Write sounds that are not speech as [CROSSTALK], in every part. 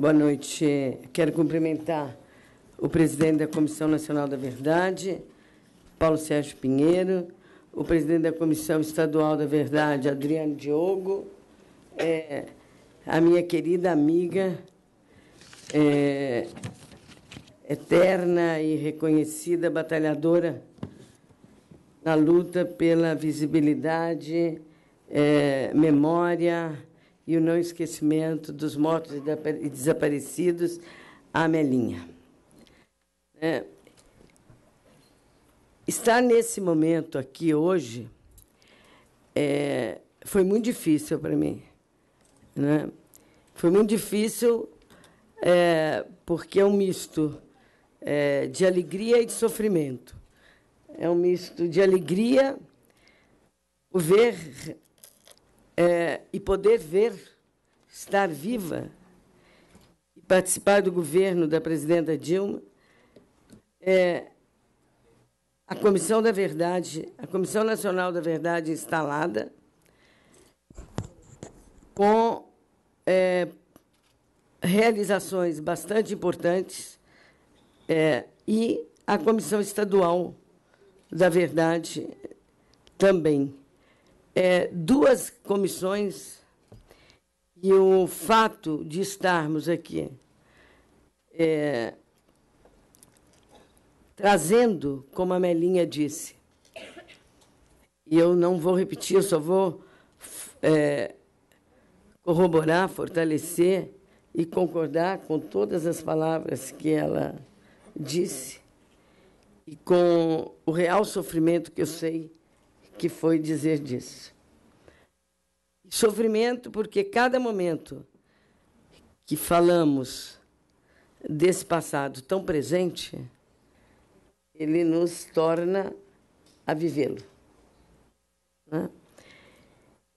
Boa noite. Quero cumprimentar o presidente da Comissão Nacional da Verdade, Paulo Sérgio Pinheiro, o presidente da Comissão Estadual da Verdade, Adriano Diogo, é, a minha querida amiga, é, eterna e reconhecida batalhadora na luta pela visibilidade, é, memória, e o não esquecimento dos mortos e desaparecidos, a Amelinha. É, estar nesse momento aqui hoje é, foi muito difícil para mim. Né? Foi muito difícil é, porque é um misto é, de alegria e de sofrimento. É um misto de alegria o ver é, e poder ver, estar viva e participar do governo da presidenta Dilma, é, a Comissão da Verdade, a Comissão Nacional da Verdade instalada, com é, realizações bastante importantes, é, e a Comissão Estadual da Verdade também é, duas comissões e o fato de estarmos aqui é, trazendo, como a Melinha disse, e eu não vou repetir, eu só vou é, corroborar, fortalecer e concordar com todas as palavras que ela disse e com o real sofrimento que eu sei que foi dizer disso. Sofrimento, porque cada momento que falamos desse passado tão presente, ele nos torna a vivê-lo. Né?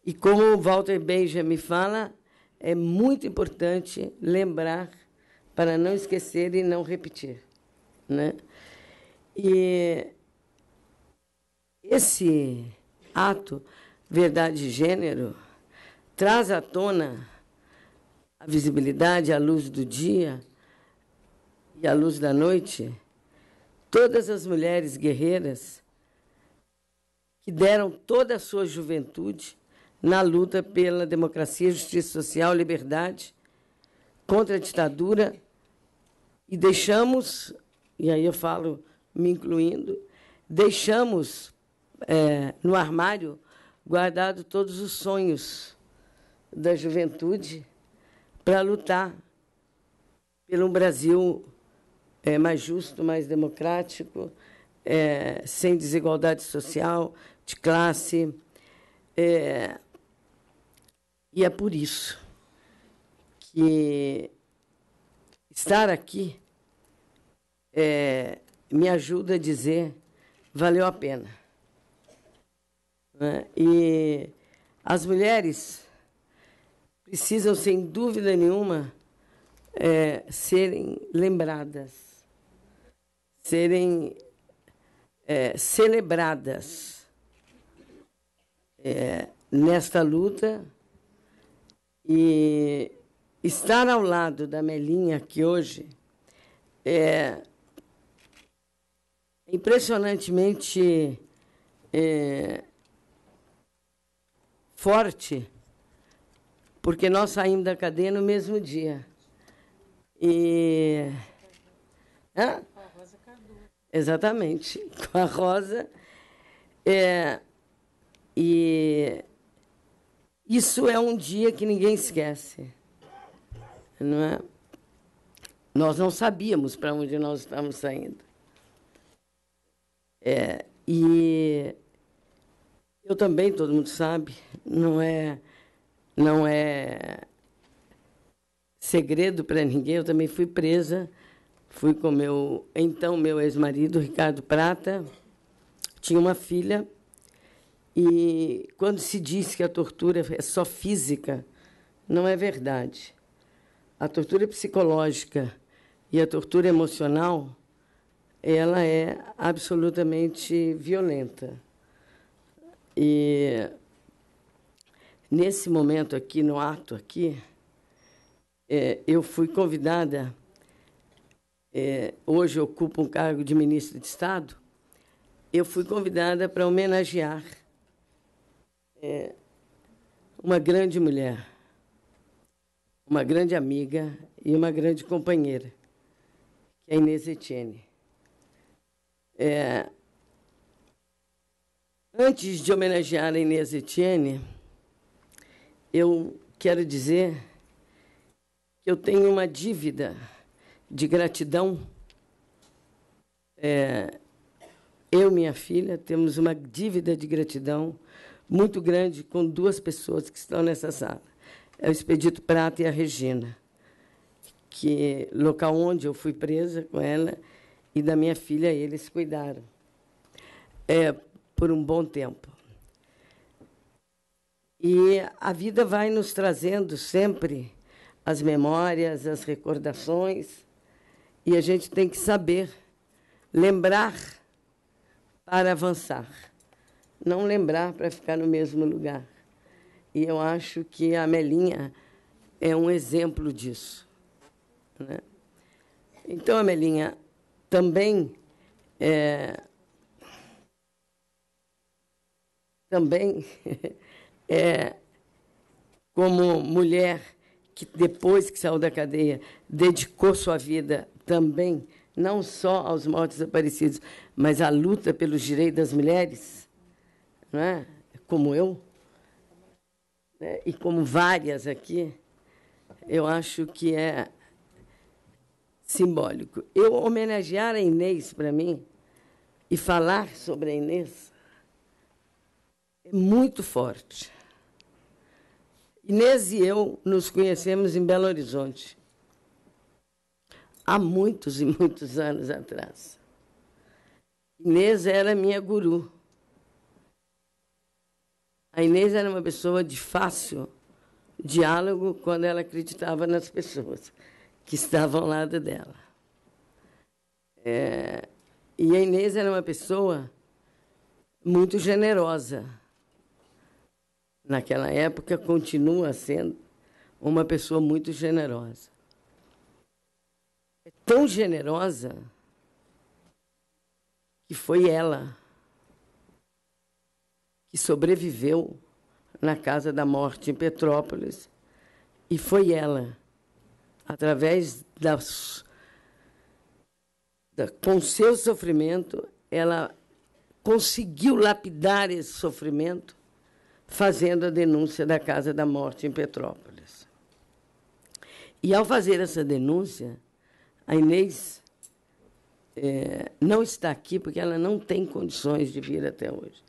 E como o Walter Benjamin fala, é muito importante lembrar para não esquecer e não repetir. Né? E esse ato, verdade e gênero, traz à tona a visibilidade, a luz do dia e a luz da noite, todas as mulheres guerreiras que deram toda a sua juventude na luta pela democracia, justiça social, liberdade, contra a ditadura, e deixamos, e aí eu falo me incluindo, deixamos é, no armário guardado todos os sonhos da juventude para lutar pelo Brasil é, mais justo, mais democrático, é, sem desigualdade social, de classe. É, e é por isso que estar aqui é, me ajuda a dizer valeu a pena. Né? E as mulheres precisam, sem dúvida nenhuma, é, serem lembradas, serem é, celebradas é, nesta luta e estar ao lado da Melinha aqui hoje é impressionantemente é, forte, porque nós saímos da cadeia no mesmo dia. E. Hã? Com a Rosa Exatamente, [LAUGHS] com a Rosa. É... E isso é um dia que ninguém esquece, não é? Nós não sabíamos para onde nós estávamos saindo. É, e eu também, todo mundo sabe, não é, não é segredo para ninguém. Eu também fui presa, fui com meu então meu ex-marido Ricardo Prata, tinha uma filha e quando se diz que a tortura é só física, não é verdade. A tortura psicológica e a tortura emocional, ela é absolutamente violenta. E nesse momento aqui, no ato aqui, é, eu fui convidada. É, hoje ocupo um cargo de ministro de Estado. Eu fui convidada para homenagear é, uma grande mulher, uma grande amiga e uma grande companheira, que é Inês Etienne. É, Antes de homenagear a Inês Etienne, eu quero dizer que eu tenho uma dívida de gratidão. É, eu, minha filha, temos uma dívida de gratidão muito grande com duas pessoas que estão nessa sala. É o Expedito Prata e a Regina, que local onde eu fui presa com ela e da minha filha eles cuidaram. É, por um bom tempo. E a vida vai nos trazendo sempre as memórias, as recordações, e a gente tem que saber lembrar para avançar, não lembrar para ficar no mesmo lugar. E eu acho que a Melinha é um exemplo disso. Né? Então, Amelinha, também é, também, [LAUGHS] é, como mulher que depois que saiu da cadeia dedicou sua vida também, não só aos mortos desaparecidos, mas à luta pelos direitos das mulheres, né? como eu, né? e como várias aqui, eu acho que é simbólico. Eu homenagear a Inês para mim e falar sobre a Inês muito forte. Inês e eu nos conhecemos em Belo Horizonte, há muitos e muitos anos atrás. Inês era minha guru. A Inês era uma pessoa de fácil diálogo quando ela acreditava nas pessoas que estavam ao lado dela. É, e a Inês era uma pessoa muito generosa naquela época, continua sendo uma pessoa muito generosa. É tão generosa que foi ela que sobreviveu na Casa da Morte em Petrópolis e foi ela, através da, da com seu sofrimento, ela conseguiu lapidar esse sofrimento fazendo a denúncia da Casa da Morte em Petrópolis. E ao fazer essa denúncia, a Inês é, não está aqui porque ela não tem condições de vir até hoje.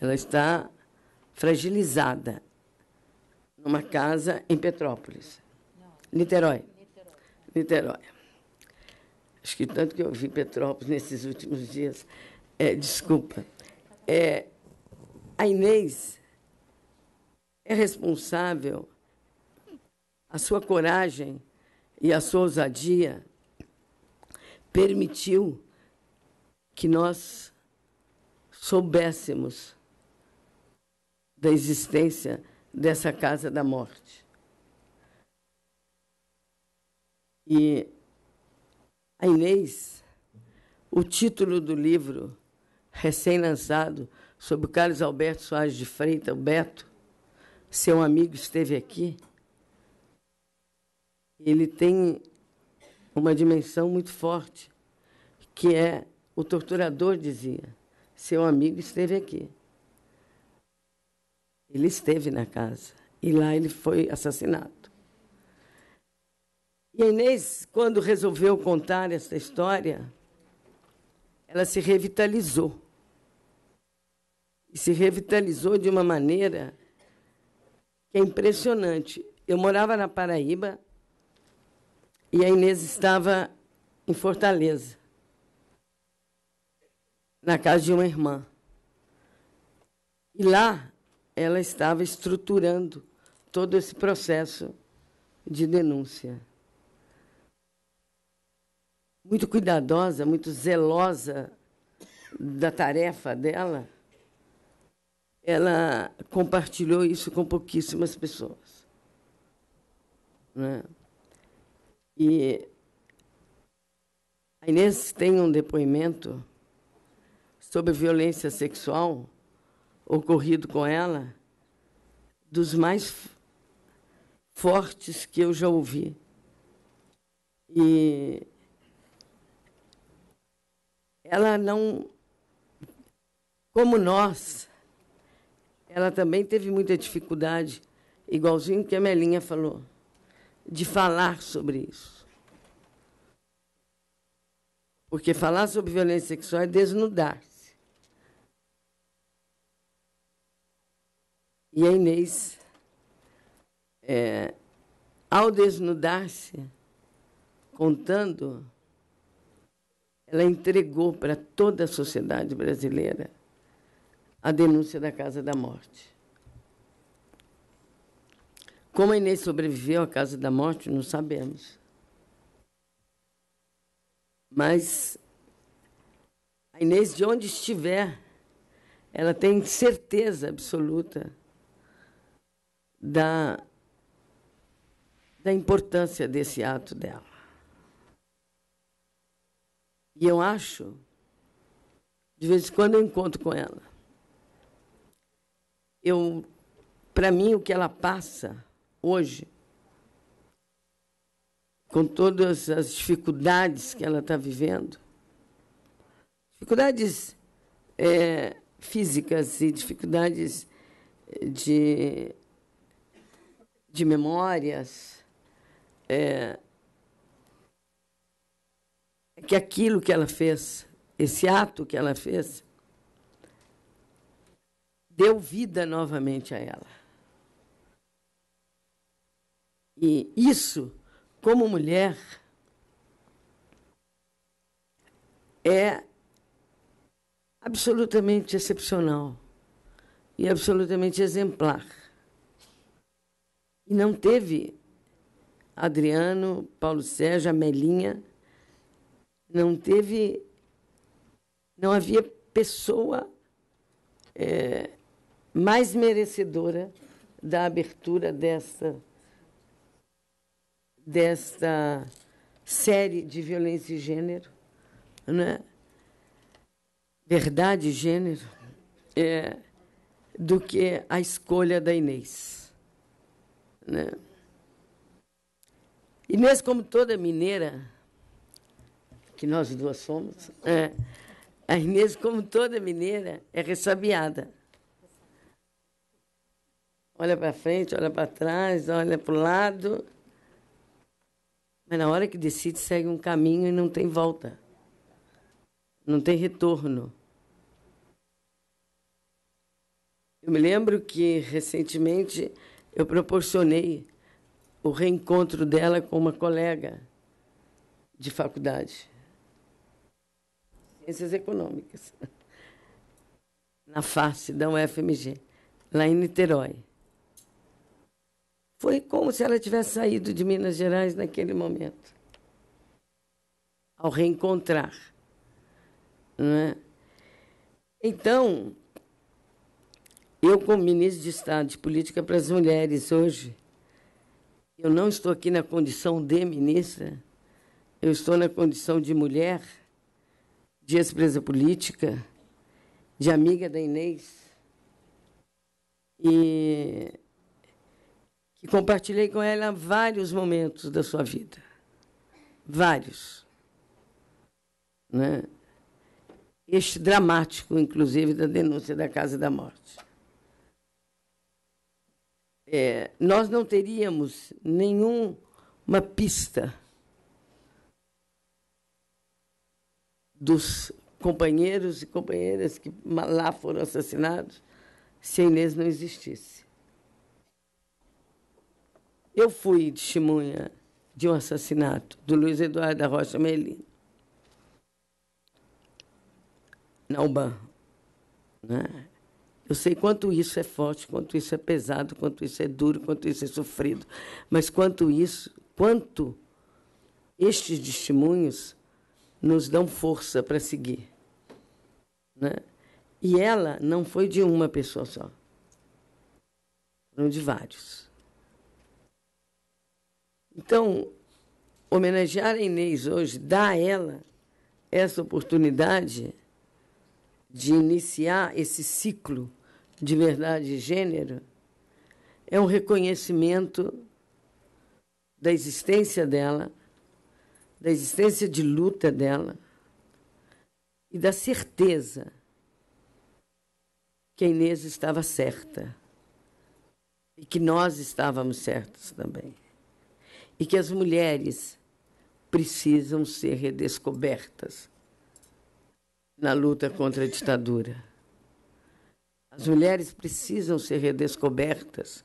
Ela está fragilizada numa casa em Petrópolis, Niterói. Niterói. Acho que tanto que eu vi Petrópolis nesses últimos dias. É, desculpa. É, a Inês é responsável, a sua coragem e a sua ousadia permitiu que nós soubéssemos da existência dessa casa da morte. E a Inês, o título do livro recém-lançado sobre Carlos Alberto Soares de Freitas, o Beto, seu amigo esteve aqui, ele tem uma dimensão muito forte, que é o torturador dizia: seu amigo esteve aqui. Ele esteve na casa e lá ele foi assassinado. E a Inês, quando resolveu contar essa história, ela se revitalizou. E se revitalizou de uma maneira que é impressionante. Eu morava na Paraíba e a Inês estava em Fortaleza, na casa de uma irmã. E lá ela estava estruturando todo esse processo de denúncia. Muito cuidadosa, muito zelosa da tarefa dela ela compartilhou isso com pouquíssimas pessoas. Né? E a Inês tem um depoimento sobre violência sexual ocorrido com ela dos mais fortes que eu já ouvi. E ela não, como nós, ela também teve muita dificuldade, igualzinho que a Melinha falou, de falar sobre isso. Porque falar sobre violência sexual é desnudar-se. E a Inês, é, ao desnudar-se, contando, ela entregou para toda a sociedade brasileira a denúncia da Casa da Morte. Como a Inês sobreviveu à Casa da Morte, não sabemos. Mas a Inês, de onde estiver, ela tem certeza absoluta da, da importância desse ato dela. E eu acho, de vez em quando eu encontro com ela, eu para mim o que ela passa hoje com todas as dificuldades que ela está vivendo dificuldades é, físicas e dificuldades de, de memórias é, é, que aquilo que ela fez esse ato que ela fez deu vida novamente a ela. E isso, como mulher, é absolutamente excepcional e absolutamente exemplar. E não teve Adriano, Paulo Sérgio, Amelinha, não teve, não havia pessoa é, mais merecedora da abertura desta, desta série de violência e gênero, né? verdade e gênero, é, do que a escolha da Inês. Né? Inês, como toda mineira, que nós duas somos, é, a Inês, como toda mineira, é ressabiada olha para frente, olha para trás, olha para o lado. Mas na hora que decide, segue um caminho e não tem volta. Não tem retorno. Eu me lembro que recentemente eu proporcionei o reencontro dela com uma colega de faculdade, Ciências Econômicas, [LAUGHS] na face da UFMG, lá em Niterói. Foi como se ela tivesse saído de Minas Gerais naquele momento. Ao reencontrar. Né? Então, eu, como ministro de Estado de Política para as Mulheres hoje, eu não estou aqui na condição de ministra, eu estou na condição de mulher, de ex-presa política, de amiga da Inês. E e compartilhei com ela vários momentos da sua vida. Vários. Né? Este dramático, inclusive, da denúncia da Casa da Morte. É, nós não teríamos nenhuma pista dos companheiros e companheiras que lá foram assassinados se a Inês não existisse. Eu fui testemunha de um assassinato do Luiz Eduardo da Rocha Melino. Na UBAN. Né? Eu sei quanto isso é forte, quanto isso é pesado, quanto isso é duro, quanto isso é sofrido. Mas quanto isso, quanto estes testemunhos nos dão força para seguir. Né? E ela não foi de uma pessoa só. Foram de vários. Então, homenagear a Inês hoje dá a ela essa oportunidade de iniciar esse ciclo de verdade e gênero é um reconhecimento da existência dela, da existência de luta dela e da certeza que a Inês estava certa e que nós estávamos certos também e que as mulheres precisam ser redescobertas na luta contra a ditadura. As mulheres precisam ser redescobertas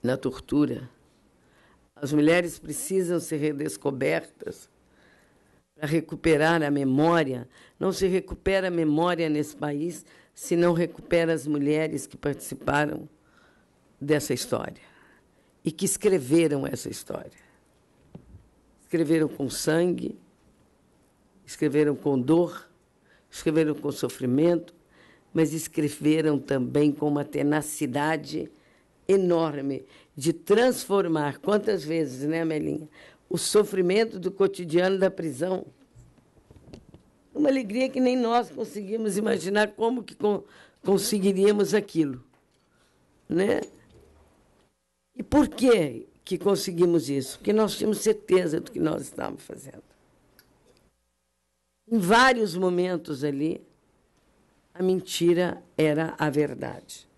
na tortura. As mulheres precisam ser redescobertas para recuperar a memória. Não se recupera a memória nesse país se não recupera as mulheres que participaram dessa história e que escreveram essa história. Escreveram com sangue, escreveram com dor, escreveram com sofrimento, mas escreveram também com uma tenacidade enorme de transformar, quantas vezes, né, Melinha? O sofrimento do cotidiano da prisão. Uma alegria que nem nós conseguimos imaginar como que conseguiríamos aquilo, né? E por que que conseguimos isso? Porque nós tínhamos certeza do que nós estávamos fazendo. Em vários momentos ali, a mentira era a verdade.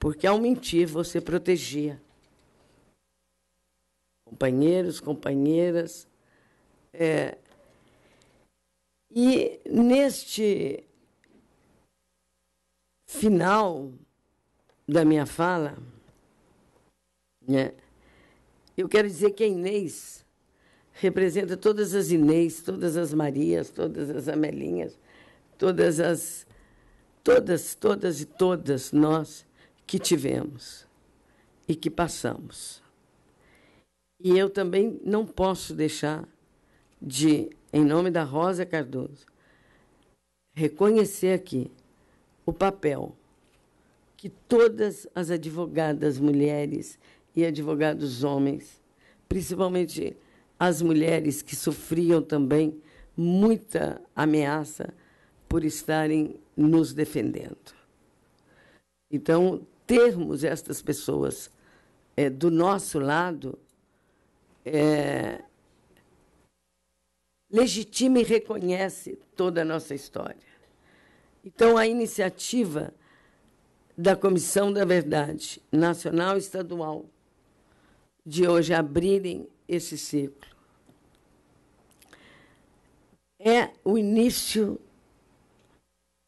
Porque ao mentir você protegia companheiros, companheiras. É, e neste final da minha fala, né, eu quero dizer que a Inês representa todas as Inês, todas as Marias, todas as Amelinhas, todas as todas, todas e todas nós que tivemos e que passamos. E eu também não posso deixar de, em nome da Rosa Cardoso, reconhecer aqui o papel que todas as advogadas mulheres e advogados homens, principalmente as mulheres que sofriam também muita ameaça por estarem nos defendendo. Então, termos estas pessoas é, do nosso lado é, legitima e reconhece toda a nossa história. Então, a iniciativa da Comissão da Verdade Nacional e Estadual de hoje abrirem esse ciclo. É o início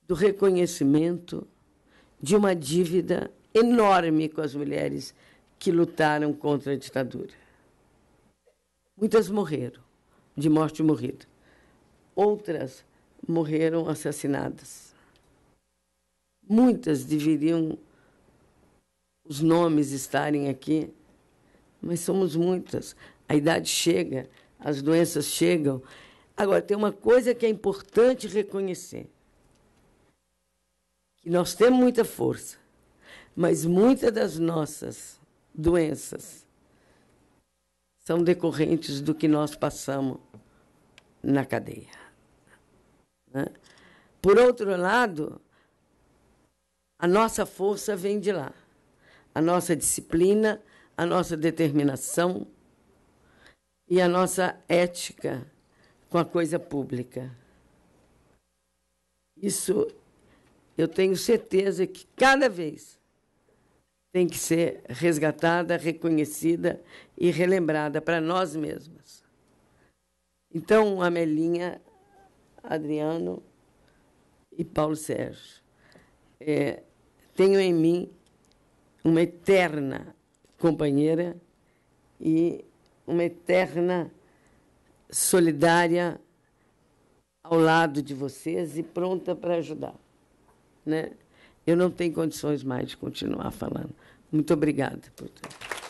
do reconhecimento de uma dívida enorme com as mulheres que lutaram contra a ditadura. Muitas morreram de morte morrida. Outras morreram assassinadas. Muitas deveriam os nomes estarem aqui, mas somos muitas. A idade chega, as doenças chegam. Agora, tem uma coisa que é importante reconhecer: que nós temos muita força, mas muitas das nossas doenças são decorrentes do que nós passamos na cadeia. Né? Por outro lado, a nossa força vem de lá. A nossa disciplina, a nossa determinação e a nossa ética com a coisa pública. Isso eu tenho certeza que cada vez tem que ser resgatada, reconhecida e relembrada para nós mesmas. Então, Amelinha, Adriano e Paulo Sérgio, é, tenho em mim uma eterna companheira e uma eterna solidária ao lado de vocês e pronta para ajudar. Né? Eu não tenho condições mais de continuar falando. Muito obrigada por tudo.